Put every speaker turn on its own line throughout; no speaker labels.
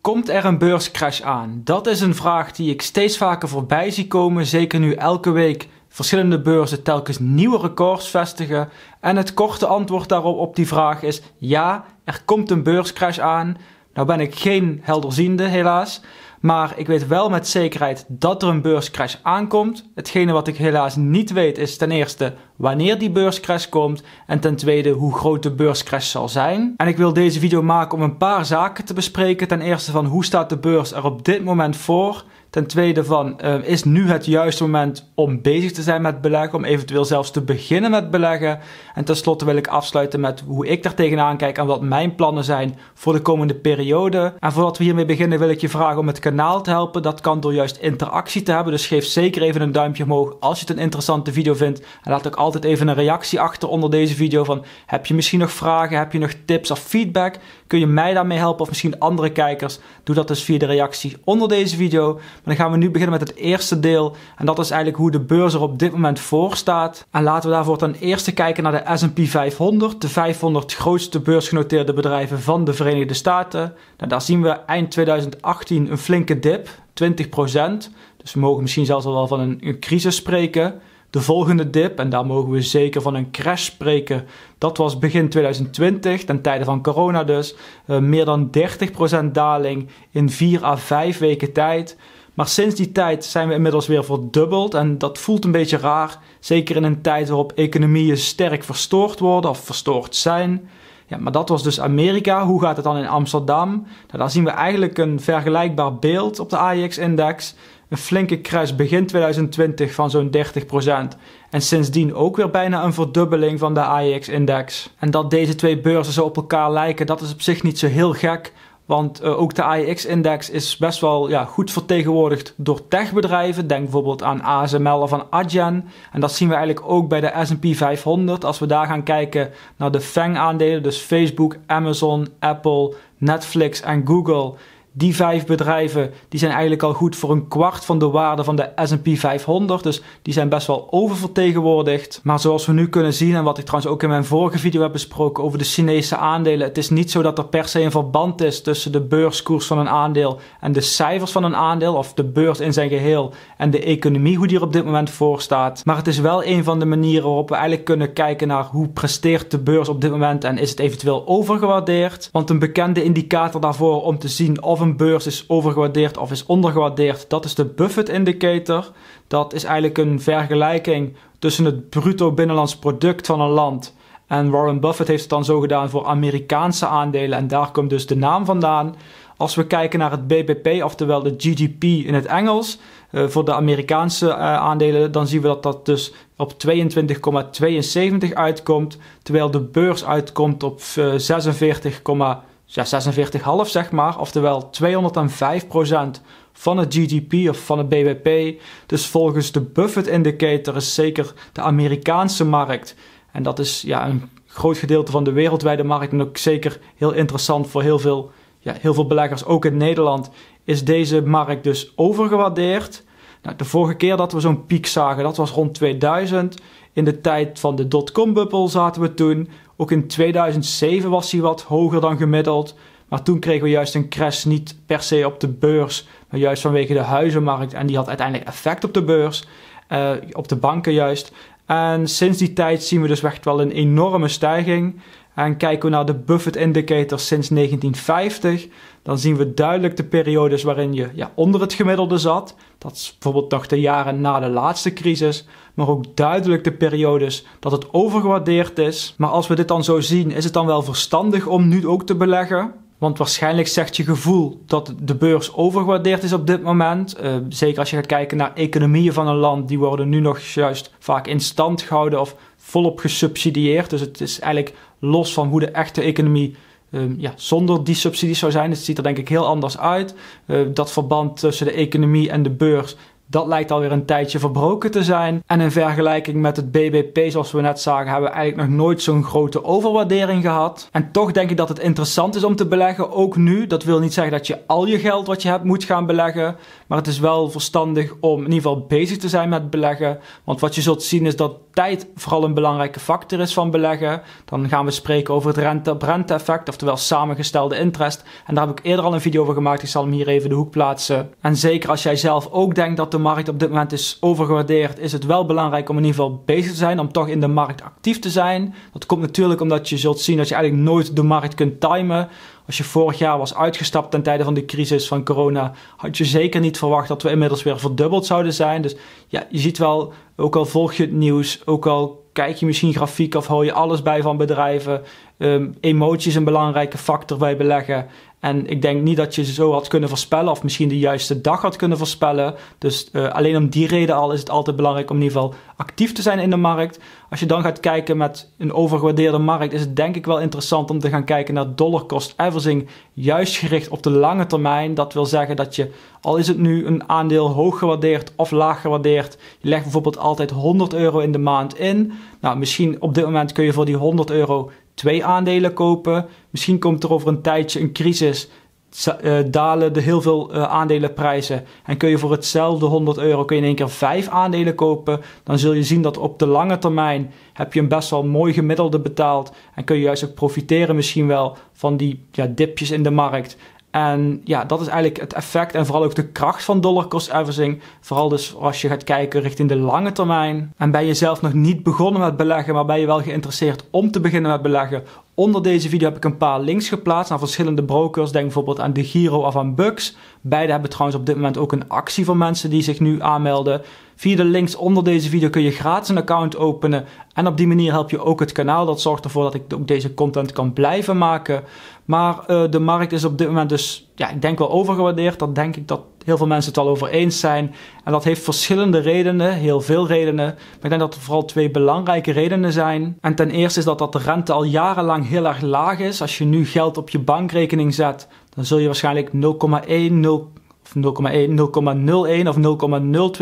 Komt er een beurscrash aan? Dat is een vraag die ik steeds vaker voorbij zie komen, zeker nu elke week verschillende beurzen telkens nieuwe records vestigen. En het korte antwoord daarop op die vraag is ja, er komt een beurscrash aan. Nou ben ik geen helderziende helaas. Maar ik weet wel met zekerheid dat er een beurscrash aankomt. Hetgene wat ik helaas niet weet is ten eerste wanneer die beurscrash komt en ten tweede hoe groot de beurscrash zal zijn. En ik wil deze video maken om een paar zaken te bespreken. Ten eerste van hoe staat de beurs er op dit moment voor? Ten tweede van, ehm, is nu het juiste moment om bezig te zijn met beleggen, om eventueel zelfs te beginnen met beleggen? En tenslotte wil ik afsluiten met hoe ik daar tegenaan kijk en wat mijn plannen zijn voor de komende periode. En voordat we hiermee beginnen wil ik je vragen om het kanaal te helpen. Dat kan door juist interactie te hebben, dus geef zeker even een duimpje omhoog als je het een interessante video vindt. En laat ook altijd even een reactie achter onder deze video van, heb je misschien nog vragen, heb je nog tips of feedback? Kun je mij daarmee helpen of misschien andere kijkers? Doe dat dus via de reactie onder deze video dan gaan we nu beginnen met het eerste deel. En dat is eigenlijk hoe de beurs er op dit moment voor staat. En laten we daarvoor ten eerste kijken naar de S&P 500. De 500 grootste beursgenoteerde bedrijven van de Verenigde Staten. Nou, daar zien we eind 2018 een flinke dip, 20%. Dus we mogen misschien zelfs al wel van een, crisis spreken. De volgende dip, en daar mogen we zeker van een crash spreken, dat was begin 2020, ten tijde van corona dus. Eh, meer dan 30% daling in 4 à 5 weken tijd. Maar sinds die tijd zijn we inmiddels weer verdubbeld en dat voelt een beetje raar. Zeker in een tijd waarop economieën sterk verstoord worden of verstoord zijn. Ja, maar dat was dus Amerika. Hoe gaat het dan in Amsterdam? Nou, daar zien we eigenlijk een vergelijkbaar beeld op de aex index Een flinke kruis begin 2020 van zo'n 30%. En sindsdien ook weer bijna een verdubbeling van de aex index En dat deze twee beurzen zo op elkaar lijken, dat is op zich niet zo heel gek. Want eh, ook de aix e index is best wel ja, goed vertegenwoordigd door techbedrijven. Denk bijvoorbeeld aan ASML of aan Adyen. En dat zien we eigenlijk ook bij de S&P 500. Als we daar gaan kijken naar de FANG-aandelen, dus Facebook, Amazon, Apple, Netflix en Google die vijf bedrijven die zijn eigenlijk al goed voor een kwart van de waarde van de S&P 500. Dus die zijn best wel oververtegenwoordigd. Maar zoals we nu kunnen zien en wat ik trouwens ook in mijn vorige video heb besproken over de Chinese aandelen. Het is niet zo dat er per se een verband is tussen de beurskoers van een aandeel en de cijfers van een aandeel of de beurs in zijn geheel en de economie hoe die er op dit moment voor staat. Maar het is wel een van de manieren waarop we eigenlijk kunnen kijken naar hoe presteert de beurs op dit moment en is het eventueel overgewaardeerd. Want een bekende indicator daarvoor om te zien of een een beurs is overgewaardeerd of is ondergewaardeerd, dat is de Buffett Indicator. Dat is eigenlijk een vergelijking tussen het bruto binnenlands product van een land. En Warren Buffett heeft het dan zo gedaan voor Amerikaanse aandelen en daar komt dus de naam vandaan. Als we kijken naar het BBP, oftewel de GDP in het Engels, eh, voor de Amerikaanse eh, aandelen, dan zien we dat dat dus op 22,72 uitkomt, terwijl de beurs uitkomt op 46, eh, 46,5 zeg maar, oftewel 205% van het GDP of van het BBP. Dus volgens de Buffett Indicator is zeker de Amerikaanse markt, en dat is ja, een groot gedeelte van de wereldwijde markt en ook zeker heel interessant voor heel veel, ja, heel veel beleggers, ook in Nederland, is deze markt dus overgewaardeerd. Nou, de vorige keer dat we zo'n piek zagen, dat was rond 2000. In de tijd van de dotcom bubble zaten we toen. Ook in 2007 was hij wat hoger dan gemiddeld. Maar toen kregen we juist een crash niet per se op de beurs, maar juist vanwege de huizenmarkt. En die had uiteindelijk effect op de beurs, eh, op de banken juist. En sinds die tijd zien we dus echt wel een enorme stijging. En kijken we naar de Buffett Indicator sinds 1950, dan zien we duidelijk de periodes waarin je ja, onder het gemiddelde zat. Dat is bijvoorbeeld nog de jaren na de laatste crisis, maar ook duidelijk de periodes dat het overgewaardeerd is. Maar als we dit dan zo zien, is het dan wel verstandig om nu ook te beleggen? Want waarschijnlijk zegt je gevoel dat de beurs overgewaardeerd is op dit moment. Eh, zeker als je gaat kijken naar economieën van een land, die worden nu nog juist vaak in stand gehouden of volop gesubsidieerd. Dus het is eigenlijk los van hoe de echte economie ehm, ja, zonder die subsidies zou zijn. Dus het ziet er denk ik heel anders uit. Eh, dat verband tussen de economie en de beurs dat lijkt alweer een tijdje verbroken te zijn. En in vergelijking met het BBP, zoals we net zagen, hebben we eigenlijk nog nooit zo'n grote overwaardering gehad. En toch denk ik dat het interessant is om te beleggen, ook nu. Dat wil niet zeggen dat je al je geld wat je hebt moet gaan beleggen. Maar het is wel verstandig om in ieder geval bezig te zijn met beleggen. Want wat je zult zien is dat tijd vooral een belangrijke factor is van beleggen. Dan gaan we spreken over het rente-brente-effect, oftewel samengestelde interest. En daar heb ik eerder al een video over gemaakt. Ik zal hem hier even de hoek plaatsen. En zeker als jij zelf ook denkt dat de de markt op dit moment is overgewaardeerd, is het wel belangrijk om in ieder geval bezig te zijn, om toch in de markt actief te zijn. Dat komt natuurlijk omdat je zult zien dat je eigenlijk nooit de markt kunt timen. Als je vorig jaar was uitgestapt ten tijde van de crisis van corona, had je zeker niet verwacht dat we inmiddels weer verdubbeld zouden zijn. Dus ja, je ziet wel, ook al volg je het nieuws, ook al kijk je misschien grafiek of hou je alles bij van bedrijven. Um, ehm, emotie een belangrijke factor bij beleggen. En ik denk niet dat je ze zo had kunnen voorspellen, of misschien de juiste dag had kunnen voorspellen. Dus eh, alleen om die reden al is het altijd belangrijk om in ieder geval actief te zijn in de markt. Als je dan gaat kijken met een overgewaardeerde markt, is het denk ik wel interessant om te gaan kijken naar dollar cost averaging. Juist gericht op de lange termijn. Dat wil zeggen dat je, al is het nu een aandeel hoog gewaardeerd of laag gewaardeerd, je legt bijvoorbeeld altijd 100 euro in de maand in. Nou, misschien op dit moment kun je voor die 100 euro twee aandelen kopen. Misschien komt er over een tijdje een crisis. Eh, dalen de heel veel uh, aandelenprijzen. En kun je voor hetzelfde 100 euro kun je in één keer vijf aandelen kopen. Dan zul je zien dat op de lange termijn heb je een best wel mooi gemiddelde betaald. En kun je juist ook profiteren misschien wel van die ja, dipjes in de markt. En ja, dat is eigenlijk het effect en vooral ook de kracht van dollar cost averaging. Vooral dus als je gaat kijken richting de lange termijn. En ben je zelf nog niet begonnen met beleggen, maar ben je wel geïnteresseerd om te beginnen met beleggen? Onder deze video heb ik een paar links geplaatst naar verschillende brokers. Denk bijvoorbeeld aan De Giro of aan Bux. Beide hebben trouwens op dit moment ook een actie voor mensen die zich nu aanmelden. Via de links onder deze video kun je gratis een account openen. En op die manier help je ook het kanaal. Dat zorgt ervoor dat ik ook deze content kan blijven maken. Maar eh, de markt is op dit moment dus, ja, ik denk wel overgewaardeerd. Dat denk ik dat heel veel mensen het al over eens zijn. En dat heeft verschillende redenen, heel veel redenen. Maar ik denk dat er vooral twee belangrijke redenen zijn. En ten eerste is dat, dat de rente al jarenlang heel erg laag is. Als je nu geld op je bankrekening zet, dan zul je waarschijnlijk 0,10 0,01 of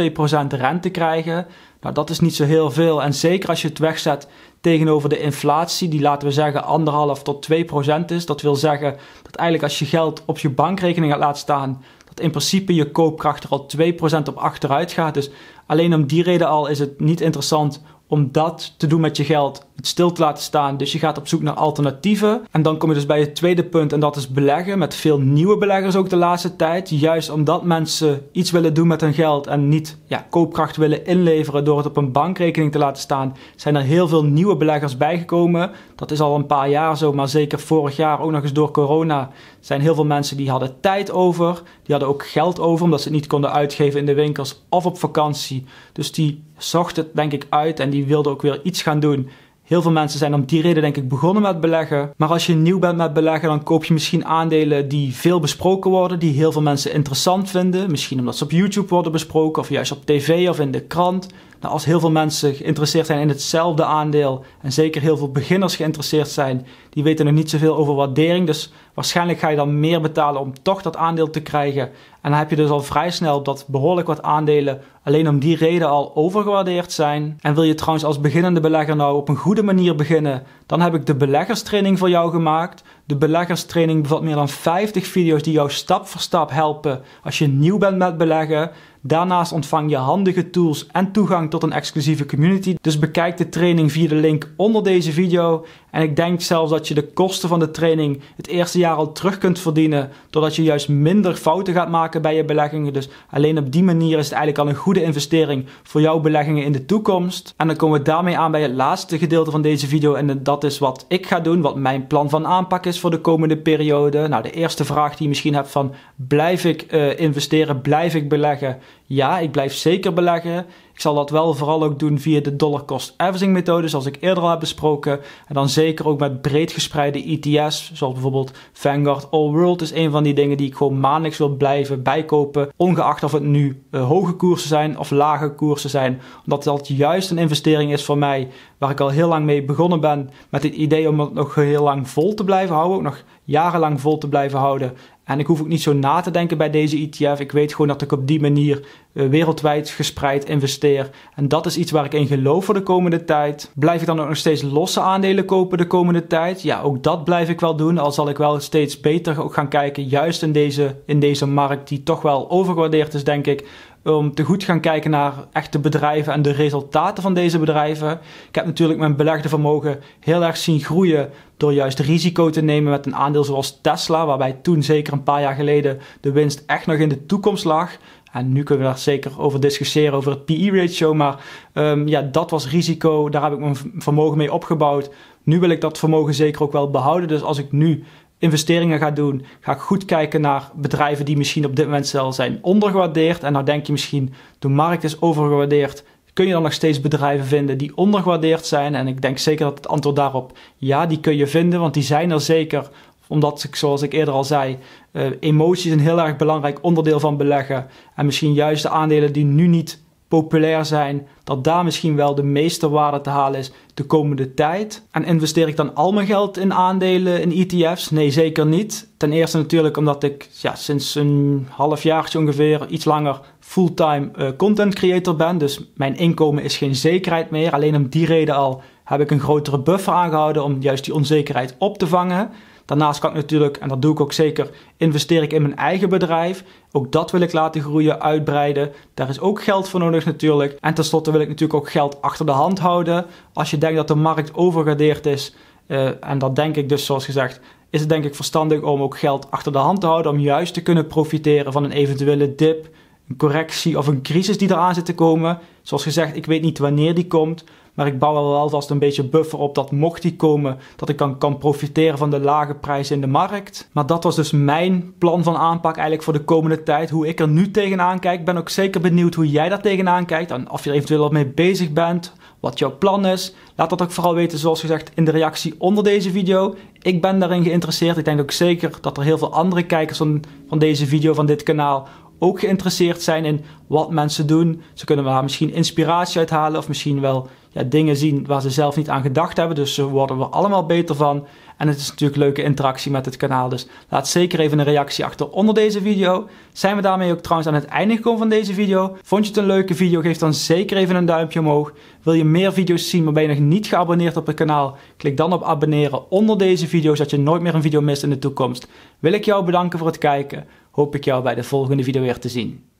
0,02 procent rente krijgen. Nou, dat is niet zo heel veel. En zeker als je het wegzet tegenover de inflatie, die laten we zeggen 1,5 tot 2 procent is. Dat wil zeggen dat eigenlijk als je geld op je bankrekening laat staan, dat in principe je koopkracht er al 2 procent op achteruit gaat. Dus alleen om die reden al is het niet interessant om dat te doen met je geld het stil te laten staan. Dus je gaat op zoek naar alternatieven. En dan kom je dus bij het tweede punt en dat is beleggen. Met veel nieuwe beleggers ook de laatste tijd. Juist omdat mensen iets willen doen met hun geld en niet ja, koopkracht willen inleveren door het op een bankrekening te laten staan, zijn er heel veel nieuwe beleggers bijgekomen. Dat is al een paar jaar zo, maar zeker vorig jaar ook nog eens door corona zijn heel veel mensen die hadden tijd over. Die hadden ook geld over omdat ze het niet konden uitgeven in de winkels of op vakantie. Dus die zochten het denk ik uit en die wilden ook weer iets gaan doen. Heel veel mensen zijn om die reden denk ik begonnen met beleggen. Maar als je nieuw bent met beleggen, dan koop je misschien aandelen die veel besproken worden, die heel veel mensen interessant vinden. Misschien omdat ze op YouTube worden besproken, of juist op tv of in de krant. Nou, als heel veel mensen geïnteresseerd zijn in hetzelfde aandeel en zeker heel veel beginners geïnteresseerd zijn, die weten nog niet zoveel over waardering. Dus waarschijnlijk ga je dan meer betalen om toch dat aandeel te krijgen. En dan heb je dus al vrij snel dat behoorlijk wat aandelen alleen om die reden al overgewaardeerd zijn. En wil je trouwens als beginnende belegger nou op een goede manier beginnen, dan heb ik de beleggerstraining voor jou gemaakt. De beleggerstraining bevat meer dan 50 video's die jou stap voor stap helpen als je nieuw bent met beleggen. Daarnaast ontvang je handige tools en toegang tot een exclusieve community. Dus bekijk de training via de link onder deze video en ik denk zelfs dat je de kosten van de training het eerste jaar al terug kunt verdienen. Doordat je juist minder fouten gaat maken bij je beleggingen. Dus alleen op die manier is het eigenlijk al een goede investering voor jouw beleggingen in de toekomst. En dan komen we daarmee aan bij het laatste gedeelte van deze video. En dat is wat ik ga doen, wat mijn plan van aanpak is voor de komende periode. Nou, de eerste vraag die je misschien hebt van blijf ik eh, investeren, blijf ik beleggen? ja, ik blijf zeker beleggen. Ik zal dat wel vooral ook doen via de dollar cost averaging methode, zoals ik eerder al heb besproken. En dan zeker ook met breed gespreide ETF's, zoals bijvoorbeeld Vanguard All World is een van die dingen die ik gewoon maandelijks wil blijven bijkopen, ongeacht of het nu eh, hoge koersen zijn of lage koersen zijn. Omdat dat juist een investering is voor mij waar ik al heel lang mee begonnen ben met het idee om het nog heel lang vol te blijven houden, ook nog jarenlang vol te blijven houden. En ik hoef ook niet zo na te denken bij deze ETF. Ik weet gewoon dat ik op die manier eh, wereldwijd gespreid investeer. En dat is iets waar ik in geloof voor de komende tijd. Blijf ik dan ook nog steeds losse aandelen kopen de komende tijd? Ja, ook dat blijf ik wel doen. Al zal ik wel steeds beter ook gaan kijken, juist in deze, in deze markt die toch wel overgewaardeerd is, denk ik om te goed gaan kijken naar echte bedrijven en de resultaten van deze bedrijven. Ik heb natuurlijk mijn belegde vermogen heel erg zien groeien door juist risico te nemen met een aandeel zoals Tesla, waarbij toen zeker een paar jaar geleden de winst echt nog in de toekomst lag. En nu kunnen we daar zeker over discussiëren, over het PE-ratio. Maar ehm, ja, dat was risico. Daar heb ik mijn vermogen mee opgebouwd. Nu wil ik dat vermogen zeker ook wel behouden. Dus als ik nu investeringen gaat doen, ga ik goed kijken naar bedrijven die misschien op dit moment zelf zijn ondergewaardeerd. En dan nou denk je misschien, de markt is overgewaardeerd. Kun je dan nog steeds bedrijven vinden die ondergewaardeerd zijn? En ik denk zeker dat het antwoord daarop ja, die kun je vinden, want die zijn er zeker omdat, ik, zoals ik eerder al zei, eh, emoties een heel erg belangrijk onderdeel van beleggen. En misschien juist de aandelen die nu niet populair zijn, dat daar misschien wel de meeste waarde te halen is de komende tijd. En investeer ik dan al mijn geld in aandelen, in ETF's? Nee, zeker niet. Ten eerste natuurlijk omdat ik ja, sinds een half jaartje ongeveer, iets langer, fulltime eh, content creator ben. Dus mijn inkomen is geen zekerheid meer. Alleen om die reden al heb ik een grotere buffer aangehouden om juist die onzekerheid op te vangen. Daarnaast kan ik natuurlijk, en dat doe ik ook zeker, investeer ik in mijn eigen bedrijf. Ook dat wil ik laten groeien, uitbreiden. Daar is ook geld voor nodig natuurlijk. En tenslotte wil ik natuurlijk ook geld achter de hand houden. Als je denkt dat de markt overgadeerd is, eh, en dat denk ik dus zoals gezegd, is het denk ik verstandig om ook geld achter de hand te houden. Om juist te kunnen profiteren van een eventuele dip, een correctie of een crisis die eraan zit te komen. Zoals gezegd, ik weet niet wanneer die komt. Maar ik bouw er wel alvast een beetje buffer op dat mocht die komen, dat ik dan kan profiteren van de lage prijzen in de markt. Maar dat was dus mijn plan van aanpak eigenlijk voor de komende tijd. Hoe ik er nu tegenaan kijk. Ik ben ook zeker benieuwd hoe jij daar tegenaan kijkt. En of je er eventueel wat mee bezig bent. Wat jouw plan is. Laat dat ook vooral weten zoals gezegd in de reactie onder deze video. Ik ben daarin geïnteresseerd. Ik denk ook zeker dat er heel veel andere kijkers van, van deze video, van dit kanaal ook geïnteresseerd zijn in wat mensen doen. Ze kunnen daar misschien inspiratie uithalen of misschien wel dingen zien waar ze zelf niet aan gedacht hebben. Dus ze worden er allemaal beter van. En het is natuurlijk leuke interactie met het kanaal. Dus laat zeker even een reactie achter onder deze video. Zijn we daarmee ook trouwens aan het einde gekomen van deze video. Vond je het een leuke video? Geef dan zeker even een duimpje omhoog. Wil je meer video's zien maar ben je nog niet geabonneerd op het kanaal? Klik dan op abonneren onder deze video zodat je nooit meer een video mist in de toekomst. Wil ik jou bedanken voor het kijken. Hoop ik jou bij de volgende video weer te zien.